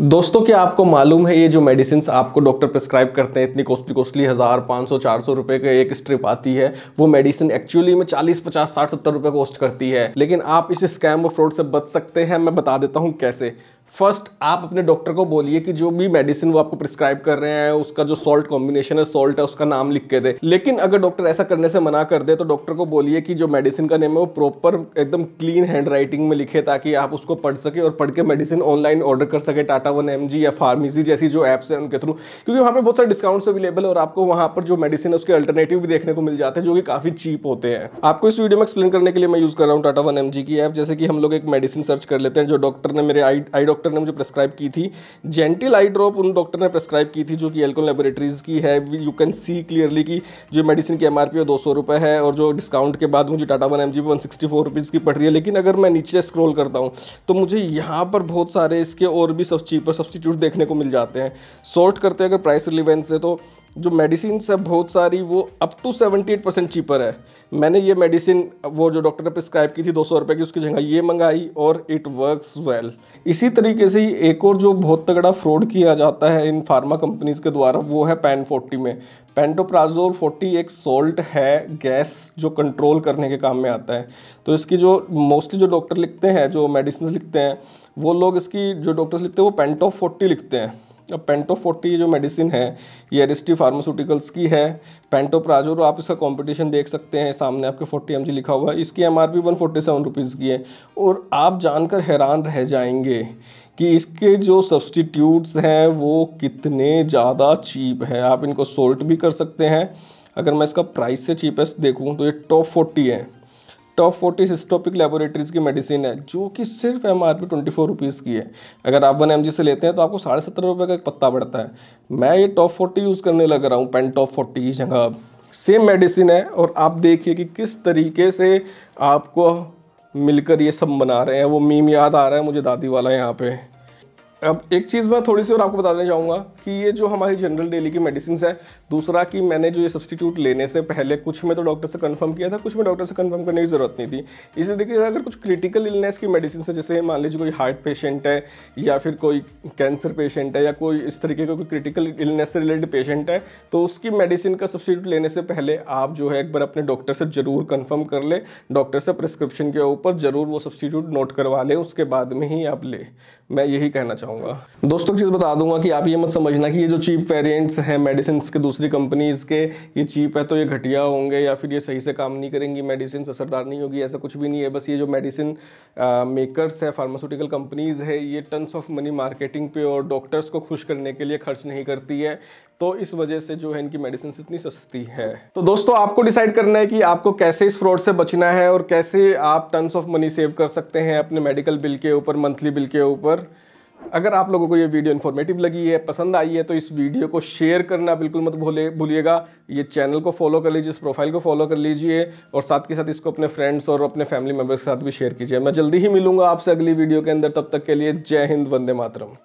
दोस्तों क्या आपको मालूम है ये जो मेडिसिन आपको डॉक्टर प्रिस्क्राइब करते हैं इतनी कॉस्टली कॉस्टली हज़ार पाँच सौ चार सौ रुपये के एक स्ट्रिप आती है वो मेडिसिन एक्चुअली में चालीस पचास साठ सत्तर रुपये कॉस्ट करती है लेकिन आप इस स्कैम और फ्रॉड से बच सकते हैं मैं बता देता हूँ कैसे फर्स्ट आप अपने डॉक्टर को बोलिए कि जो भी मेडिसिन वो आपको प्रिस्क्राइब कर रहे हैं उसका जो सॉल्ट कॉम्बिनेशन है सॉल्ट है उसका नाम लिख के दे लेकिन अगर डॉक्टर ऐसा करने से मना कर दे तो डॉक्टर को बोलिए कि जो मेडिसिन का नेम है वो प्रॉपर एकदम क्लीन हैंड राइटिंग में लिखे ताकि आप उसको पढ़ सके और पढ़ के मेडिसिन ऑनलाइन ऑर्डर कर सके टाटा वन एम या फार्मेसी जैसी जो ऐप्स हैं उनके थ्रू क्योंकि वहाँ पर बहुत सारे डिस्काउंट्स अवेलेबल है और आपको वहाँ पर जो मेडिसिन है उसके अल्टरनेटिव भी देखने को मिल जाते हैं जो कि काफ़ी चीप होते हैं आपको इस वीडियो में एक्सप्लेन करने के लिए मैं यूज़ कर रहा हूँ टाटा वन एम की ऐप जैसे कि हम लोग एक मेडिसिन सर्च कर लेते हैं जो डॉक्टर ने मेरे आई डॉक्टर ने मुझे प्रेस्क्राइब की थी जेंटिल आई ड्रॉप उन डॉक्टर ने प्रेस्क्राइब की थी जो कि एल्कोन लेबोरेटरीज की है यू कैन सी क्लियरली कि जो मेडिसिन की एम आर पी है दो सौ रुपये है और जो डिस्काउंट के बाद मुझे Tata one M G one sixty four rupees की पड़ रही है लेकिन अगर मैं नीचे स्क्रोल करता हूँ तो मुझे यहाँ पर बहुत सारे इसके और भी सब चीपर सब्सटीट्यूट देखने को मिल जाते हैं सॉर्ट करते हैं अगर प्राइस रिलीवेंस है तो जो मेडिसिन है बहुत सारी वो up to seventy eight percent cheaper है मैंने ये मेडिसिन वो जो डॉक्टर ने प्रिस्क्राइब की थी दो सौ रुपये की उसकी जगह ये मंगाई और इट वर्क्स वेल इसी तरीके से ही एक और जो बहुत तगड़ा फ्रॉड किया जाता है इन फार्मा कंपनीज़ के द्वारा वो है पैन फोर्टी में पेंटोप्राजोल फोर्टी एक सॉल्ट है गैस जो कंट्रोल करने के काम में आता है तो इसकी जो मोस्टली जो डॉक्टर लिखते हैं जो मेडिसिन लिखते हैं वो लोग इसकी जो डॉक्टर्स लिखते हैं वो पेंटो फोर्टी लिखते हैं अब पेंटो फोर्टी जो मेडिसिन है ये एरिस्टी फार्मास्यूटिकल्स की है पेंटो प्राजोर आप इसका कंपटीशन देख सकते हैं सामने आपके फोर्टी एम लिखा हुआ है इसकी M R P one forty seven rupees की है और आप जानकर हैरान रह जाएंगे कि इसके जो सब्सटीट्यूट्स हैं वो कितने ज़्यादा चीप है आप इनको सोल्ट भी कर सकते हैं अगर मैं इसका प्राइस से चीपेस्ट देखूँ तो ये टॉप फोर्टी है टॉप फोर्टी सिस्टोपिक लेबोरेटरीज की मेडिसिन है जो कि सिर्फ M R P twenty four rupees की है अगर आप वन एम जी से लेते हैं तो आपको साढ़े सत्रह रुपये का एक पत्ता पड़ता है मैं ये टॉप फोर्टी यूज़ करने लग रहा हूँ पेन टॉप फोर्टी की जगह अब सेम मेडिसिन है और आप देखिए कि किस तरीके से आपको मिलकर ये सब बना रहे हैं वो मीम याद आ रहा है मुझे दादी वाला यहाँ पे अब एक चीज़ मैं थोड़ी सी और आपको बताना चाहूँगा कि ये जो हमारी जनरल डेली की मेडिसिन है दूसरा कि मैंने जो ये सब्सटीट्यूट लेने से पहले कुछ में तो डॉक्टर से कंफर्म किया था कुछ में डॉक्टर से कंफर्म करने की ज़रूरत नहीं थी इसी तरीके से अगर कुछ क्रिटिकल इलनेस की मेडिसिन है जैसे मान लीजिए कोई हार्ट पेशेंट है या फिर कोई कैंसर पेशेंट है या कोई इस तरीके का कोई क्रिटिकल इलनेस से रिलेटेड पेशेंट है तो उसकी मेडिसिन का सब्सटीट्यूट लेने से पहले आप जो है एक बार अपने डॉक्टर से ज़रूर कन्फर्म कर ले डॉक्टर से प्रिस्क्रिप्शन के ऊपर ज़रूर वो सब्सटीट्यूट नोट करवा लें उसके बाद में ही आप ले मैं यही कहना चाहूँगा दोस्तों चीज़ बता दूंगा कि आप ये मत समझ समझना कि ये जो चीप वेरिएंट्स हैं मेडिसिन के दूसरी कंपनीज़ के ये चीप है तो ये घटिया होंगे या फिर ये सही से काम नहीं करेंगी मेडिसिन असरदार नहीं होगी ऐसा कुछ भी नहीं है बस ये जो मेडिसिन मेकर्स है फार्मास्यूटिकल कंपनीज़ है ये टन्स ऑफ मनी मार्केटिंग पे और डॉक्टर्स को खुश करने के लिए खर्च नहीं करती है तो इस वजह से जो है इनकी मेडिसिन इतनी सस्ती है तो दोस्तों आपको डिसाइड करना है कि आपको कैसे इस फ्रॉड से बचना है और कैसे आप टनस ऑफ मनी सेव कर सकते हैं अपने मेडिकल बिल के ऊपर मंथली बिल के ऊपर अगर आप लोगों को ये वीडियो इन्फॉर्मेटिव लगी है पसंद आई है तो इस वीडियो को शेयर करना बिल्कुल मत भूले भूलिएगा ये चैनल को फॉलो कर लीजिए इस प्रोफाइल को फॉलो कर लीजिए और साथ के साथ इसको अपने फ्रेंड्स और अपने फैमिली मेम्बर्स के साथ भी शेयर कीजिए मैं जल्दी ही मिलूंगा आपसे अगली वीडियो के अंदर तब तक के लिए जय हिंद वंदे मातरम